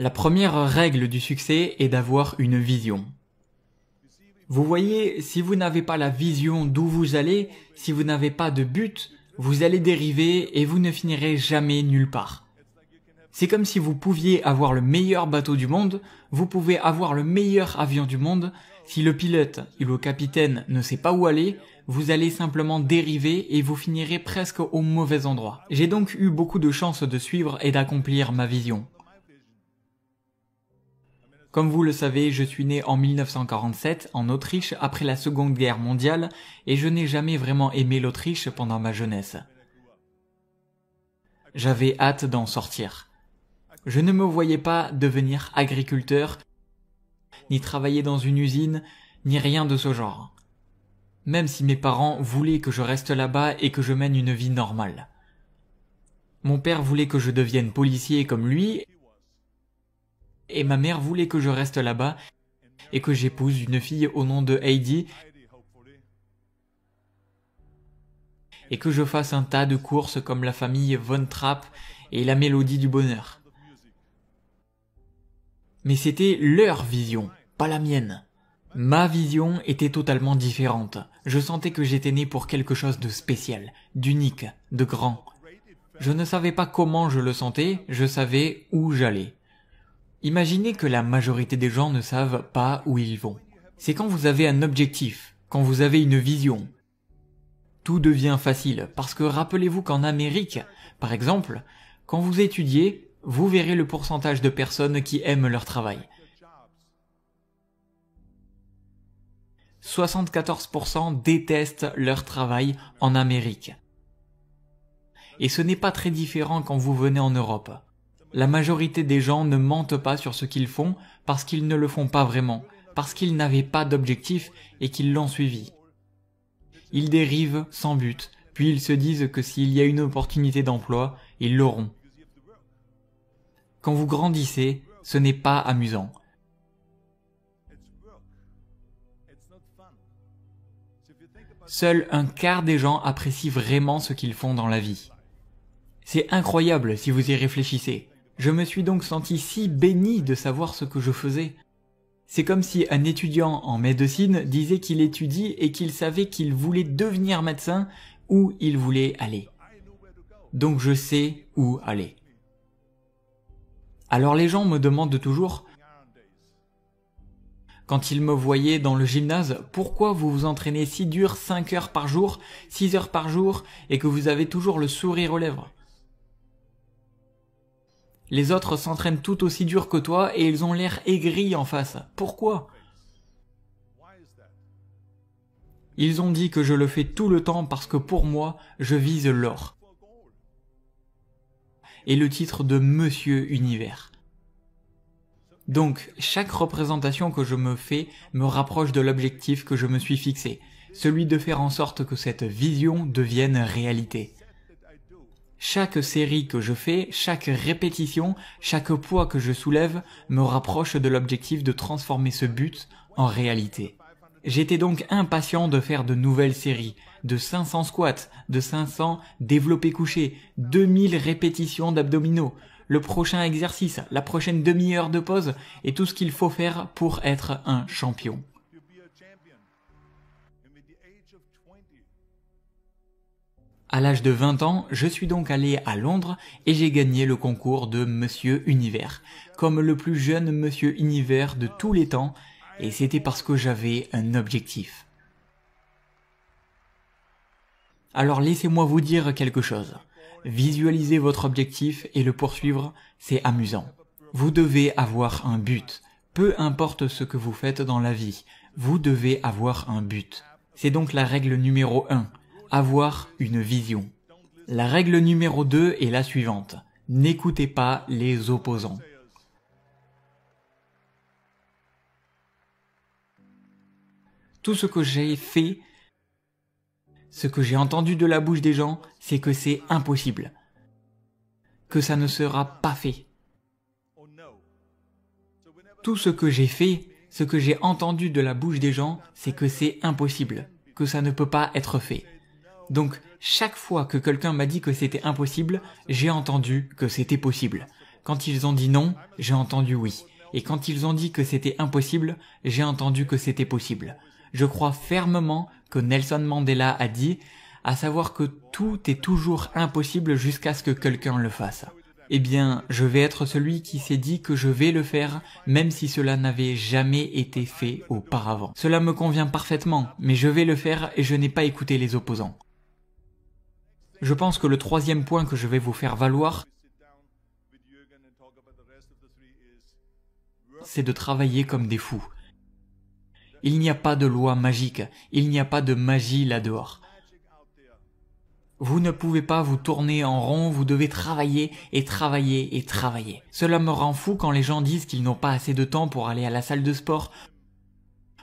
La première règle du succès est d'avoir une vision. Vous voyez, si vous n'avez pas la vision d'où vous allez, si vous n'avez pas de but, vous allez dériver et vous ne finirez jamais nulle part. C'est comme si vous pouviez avoir le meilleur bateau du monde, vous pouvez avoir le meilleur avion du monde, si le pilote ou le capitaine ne sait pas où aller, vous allez simplement dériver et vous finirez presque au mauvais endroit. J'ai donc eu beaucoup de chance de suivre et d'accomplir ma vision. Comme vous le savez, je suis né en 1947 en Autriche après la Seconde Guerre mondiale et je n'ai jamais vraiment aimé l'Autriche pendant ma jeunesse. J'avais hâte d'en sortir. Je ne me voyais pas devenir agriculteur, ni travailler dans une usine, ni rien de ce genre. Même si mes parents voulaient que je reste là-bas et que je mène une vie normale. Mon père voulait que je devienne policier comme lui et ma mère voulait que je reste là-bas et que j'épouse une fille au nom de Heidi et que je fasse un tas de courses comme la famille Von Trapp et la mélodie du bonheur. Mais c'était leur vision, pas la mienne. Ma vision était totalement différente. Je sentais que j'étais né pour quelque chose de spécial, d'unique, de grand. Je ne savais pas comment je le sentais, je savais où j'allais. Imaginez que la majorité des gens ne savent pas où ils vont. C'est quand vous avez un objectif, quand vous avez une vision. Tout devient facile, parce que rappelez-vous qu'en Amérique, par exemple, quand vous étudiez, vous verrez le pourcentage de personnes qui aiment leur travail. 74% détestent leur travail en Amérique. Et ce n'est pas très différent quand vous venez en Europe. La majorité des gens ne mentent pas sur ce qu'ils font parce qu'ils ne le font pas vraiment, parce qu'ils n'avaient pas d'objectif et qu'ils l'ont suivi. Ils dérivent sans but, puis ils se disent que s'il y a une opportunité d'emploi, ils l'auront. Quand vous grandissez, ce n'est pas amusant. Seul un quart des gens apprécient vraiment ce qu'ils font dans la vie. C'est incroyable si vous y réfléchissez. Je me suis donc senti si béni de savoir ce que je faisais. C'est comme si un étudiant en médecine disait qu'il étudie et qu'il savait qu'il voulait devenir médecin où il voulait aller. Donc je sais où aller. Alors les gens me demandent toujours, quand ils me voyaient dans le gymnase, pourquoi vous vous entraînez si dur 5 heures par jour, 6 heures par jour, et que vous avez toujours le sourire aux lèvres les autres s'entraînent tout aussi dur que toi et ils ont l'air aigris en face. Pourquoi Ils ont dit que je le fais tout le temps parce que pour moi, je vise l'or. Et le titre de Monsieur Univers. Donc, chaque représentation que je me fais me rapproche de l'objectif que je me suis fixé, celui de faire en sorte que cette vision devienne réalité. Chaque série que je fais, chaque répétition, chaque poids que je soulève me rapproche de l'objectif de transformer ce but en réalité. J'étais donc impatient de faire de nouvelles séries, de 500 squats, de 500 développés couchés, 2000 répétitions d'abdominaux, le prochain exercice, la prochaine demi-heure de pause et tout ce qu'il faut faire pour être un champion. À l'âge de 20 ans, je suis donc allé à Londres et j'ai gagné le concours de Monsieur Univers, comme le plus jeune Monsieur Univers de tous les temps, et c'était parce que j'avais un objectif. Alors laissez-moi vous dire quelque chose. Visualiser votre objectif et le poursuivre, c'est amusant. Vous devez avoir un but. Peu importe ce que vous faites dans la vie, vous devez avoir un but. C'est donc la règle numéro 1 avoir une vision. La règle numéro 2 est la suivante. N'écoutez pas les opposants. Tout ce que j'ai fait, ce que j'ai entendu de la bouche des gens, c'est que c'est impossible. Que ça ne sera pas fait. Tout ce que j'ai fait, ce que j'ai entendu de la bouche des gens, c'est que c'est impossible. Que ça ne peut pas être fait. Donc, chaque fois que quelqu'un m'a dit que c'était impossible, j'ai entendu que c'était possible. Quand ils ont dit non, j'ai entendu oui. Et quand ils ont dit que c'était impossible, j'ai entendu que c'était possible. Je crois fermement que Nelson Mandela a dit, à savoir que tout est toujours impossible jusqu'à ce que quelqu'un le fasse. Eh bien, je vais être celui qui s'est dit que je vais le faire, même si cela n'avait jamais été fait auparavant. Cela me convient parfaitement, mais je vais le faire et je n'ai pas écouté les opposants. Je pense que le troisième point que je vais vous faire valoir, c'est de travailler comme des fous. Il n'y a pas de loi magique, il n'y a pas de magie là-dehors. Vous ne pouvez pas vous tourner en rond, vous devez travailler et travailler et travailler. Cela me rend fou quand les gens disent qu'ils n'ont pas assez de temps pour aller à la salle de sport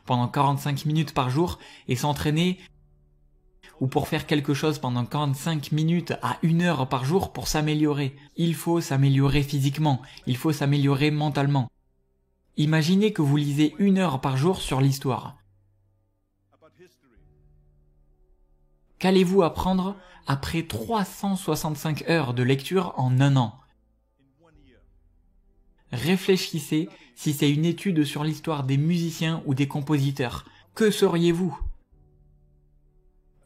pendant 45 minutes par jour et s'entraîner ou pour faire quelque chose pendant 45 minutes à une heure par jour pour s'améliorer. Il faut s'améliorer physiquement, il faut s'améliorer mentalement. Imaginez que vous lisez une heure par jour sur l'histoire. Qu'allez-vous apprendre après 365 heures de lecture en un an Réfléchissez si c'est une étude sur l'histoire des musiciens ou des compositeurs. Que seriez-vous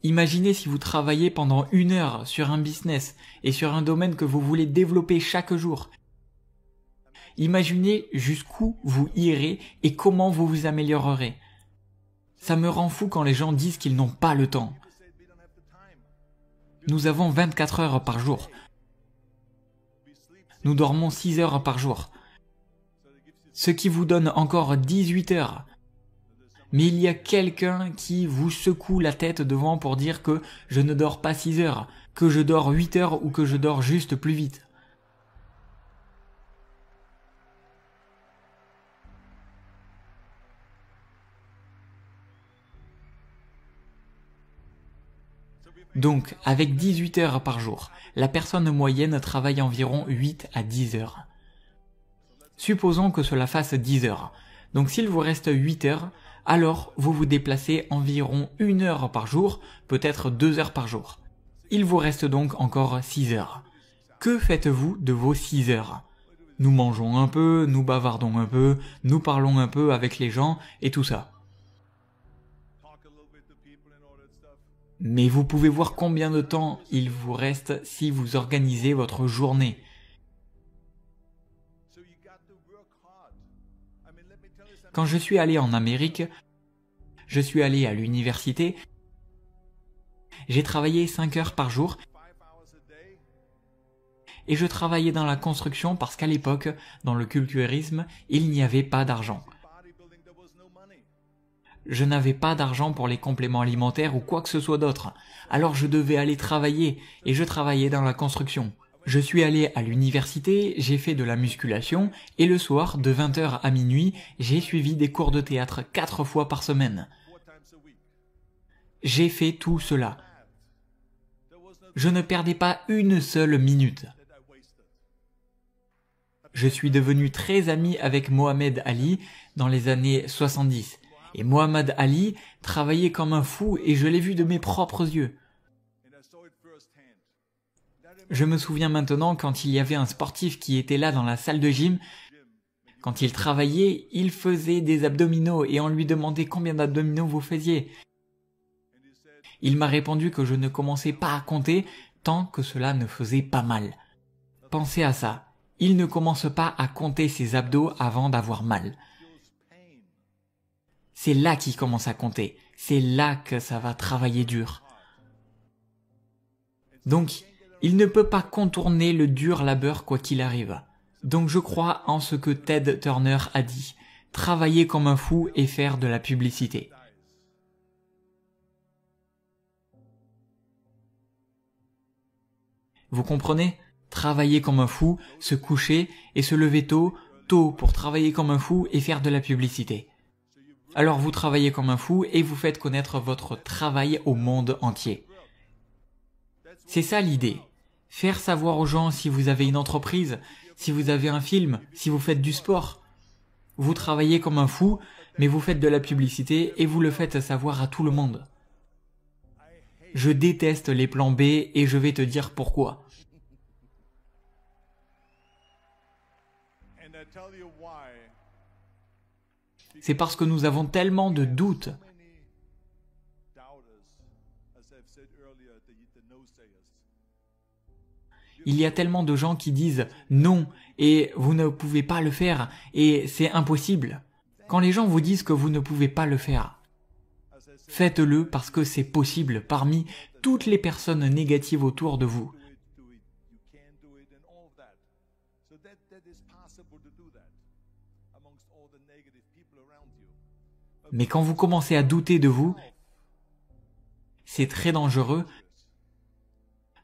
Imaginez si vous travaillez pendant une heure sur un business et sur un domaine que vous voulez développer chaque jour. Imaginez jusqu'où vous irez et comment vous vous améliorerez. Ça me rend fou quand les gens disent qu'ils n'ont pas le temps. Nous avons 24 heures par jour. Nous dormons 6 heures par jour. Ce qui vous donne encore 18 heures mais il y a quelqu'un qui vous secoue la tête devant pour dire que je ne dors pas 6 heures, que je dors 8 heures ou que je dors juste plus vite. Donc, avec 18 heures par jour, la personne moyenne travaille environ 8 à 10 heures. Supposons que cela fasse 10 heures. Donc s'il vous reste 8 heures, alors vous vous déplacez environ une heure par jour, peut-être deux heures par jour. Il vous reste donc encore six heures. Que faites-vous de vos six heures Nous mangeons un peu, nous bavardons un peu, nous parlons un peu avec les gens et tout ça. Mais vous pouvez voir combien de temps il vous reste si vous organisez votre journée. Quand je suis allé en Amérique, je suis allé à l'université, j'ai travaillé 5 heures par jour et je travaillais dans la construction parce qu'à l'époque, dans le culturisme, il n'y avait pas d'argent. Je n'avais pas d'argent pour les compléments alimentaires ou quoi que ce soit d'autre. Alors je devais aller travailler et je travaillais dans la construction. Je suis allé à l'université, j'ai fait de la musculation, et le soir, de 20h à minuit, j'ai suivi des cours de théâtre 4 fois par semaine. J'ai fait tout cela. Je ne perdais pas une seule minute. Je suis devenu très ami avec Mohamed Ali dans les années 70. Et Mohamed Ali travaillait comme un fou et je l'ai vu de mes propres yeux. Je me souviens maintenant quand il y avait un sportif qui était là dans la salle de gym, quand il travaillait, il faisait des abdominaux et on lui demandait combien d'abdominaux vous faisiez. Il m'a répondu que je ne commençais pas à compter tant que cela ne faisait pas mal. Pensez à ça. Il ne commence pas à compter ses abdos avant d'avoir mal. C'est là qu'il commence à compter. C'est là que ça va travailler dur. Donc, il ne peut pas contourner le dur labeur quoi qu'il arrive. Donc je crois en ce que Ted Turner a dit, travailler comme un fou et faire de la publicité. Vous comprenez Travailler comme un fou, se coucher et se lever tôt, tôt pour travailler comme un fou et faire de la publicité. Alors vous travaillez comme un fou et vous faites connaître votre travail au monde entier. C'est ça l'idée. Faire savoir aux gens si vous avez une entreprise, si vous avez un film, si vous faites du sport. Vous travaillez comme un fou, mais vous faites de la publicité et vous le faites savoir à tout le monde. Je déteste les plans B et je vais te dire pourquoi. C'est parce que nous avons tellement de doutes Il y a tellement de gens qui disent non et vous ne pouvez pas le faire et c'est impossible. Quand les gens vous disent que vous ne pouvez pas le faire, faites-le parce que c'est possible parmi toutes les personnes négatives autour de vous. Mais quand vous commencez à douter de vous, c'est très dangereux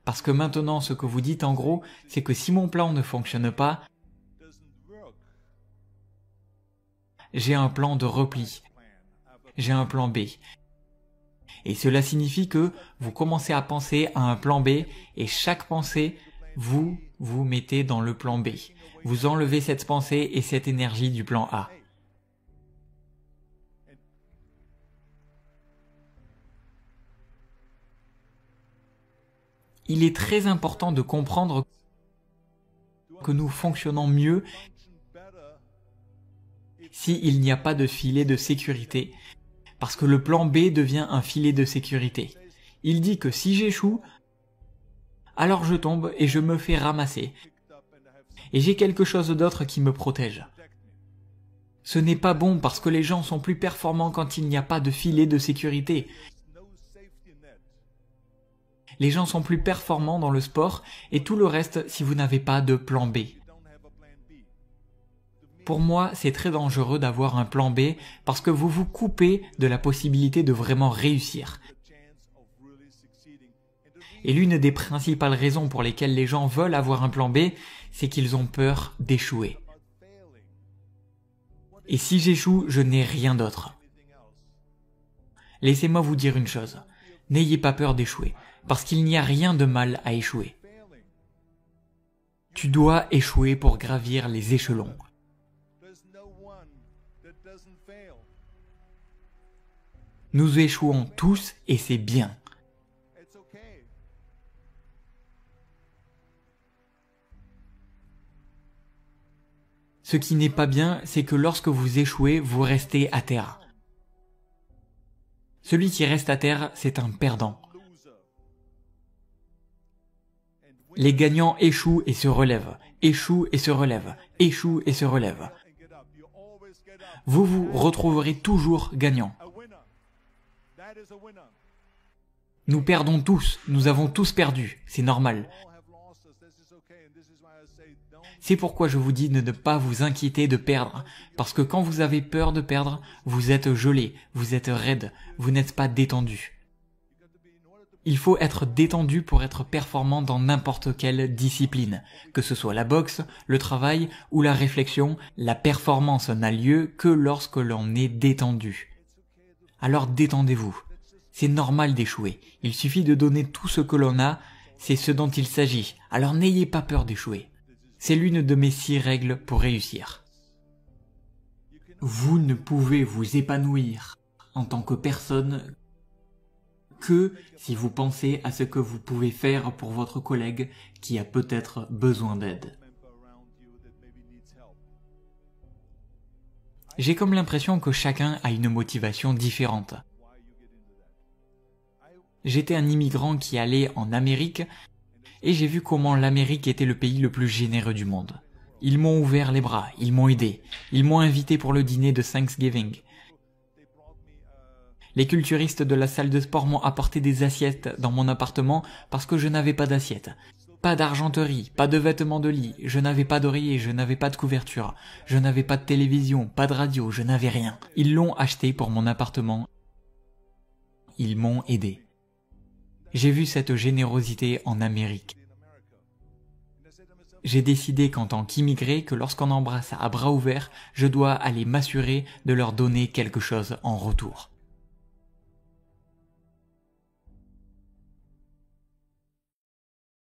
parce que maintenant, ce que vous dites en gros, c'est que si mon plan ne fonctionne pas, j'ai un plan de repli. J'ai un plan B. Et cela signifie que vous commencez à penser à un plan B et chaque pensée, vous vous mettez dans le plan B. Vous enlevez cette pensée et cette énergie du plan A. il est très important de comprendre que nous fonctionnons mieux s'il n'y a pas de filet de sécurité, parce que le plan B devient un filet de sécurité. Il dit que si j'échoue, alors je tombe et je me fais ramasser, et j'ai quelque chose d'autre qui me protège. Ce n'est pas bon parce que les gens sont plus performants quand il n'y a pas de filet de sécurité les gens sont plus performants dans le sport et tout le reste si vous n'avez pas de plan B. Pour moi, c'est très dangereux d'avoir un plan B parce que vous vous coupez de la possibilité de vraiment réussir. Et l'une des principales raisons pour lesquelles les gens veulent avoir un plan B, c'est qu'ils ont peur d'échouer. Et si j'échoue, je n'ai rien d'autre. Laissez-moi vous dire une chose. N'ayez pas peur d'échouer parce qu'il n'y a rien de mal à échouer. Tu dois échouer pour gravir les échelons. Nous échouons tous et c'est bien. Ce qui n'est pas bien, c'est que lorsque vous échouez, vous restez à terre. Celui qui reste à terre, c'est un perdant. Les gagnants échouent et se relèvent, échouent et se relèvent, échouent et se relèvent. Vous vous retrouverez toujours gagnant. Nous perdons tous, nous avons tous perdu, c'est normal. C'est pourquoi je vous dis de ne pas vous inquiéter de perdre, parce que quand vous avez peur de perdre, vous êtes gelé, vous êtes raide, vous n'êtes pas détendu. Il faut être détendu pour être performant dans n'importe quelle discipline, que ce soit la boxe, le travail ou la réflexion, la performance n'a lieu que lorsque l'on est détendu. Alors détendez-vous. C'est normal d'échouer, il suffit de donner tout ce que l'on a, c'est ce dont il s'agit, alors n'ayez pas peur d'échouer. C'est l'une de mes six règles pour réussir. Vous ne pouvez vous épanouir en tant que personne que si vous pensez à ce que vous pouvez faire pour votre collègue qui a peut-être besoin d'aide. J'ai comme l'impression que chacun a une motivation différente. J'étais un immigrant qui allait en Amérique et j'ai vu comment l'Amérique était le pays le plus généreux du monde. Ils m'ont ouvert les bras, ils m'ont aidé, ils m'ont invité pour le dîner de Thanksgiving, les culturistes de la salle de sport m'ont apporté des assiettes dans mon appartement parce que je n'avais pas d'assiette. Pas d'argenterie, pas de vêtements de lit, je n'avais pas d'oreiller, je n'avais pas de couverture, je n'avais pas de télévision, pas de radio, je n'avais rien. Ils l'ont acheté pour mon appartement. Ils m'ont aidé. J'ai vu cette générosité en Amérique. J'ai décidé qu'en tant qu'immigré, que lorsqu'on embrasse à bras ouverts, je dois aller m'assurer de leur donner quelque chose en retour.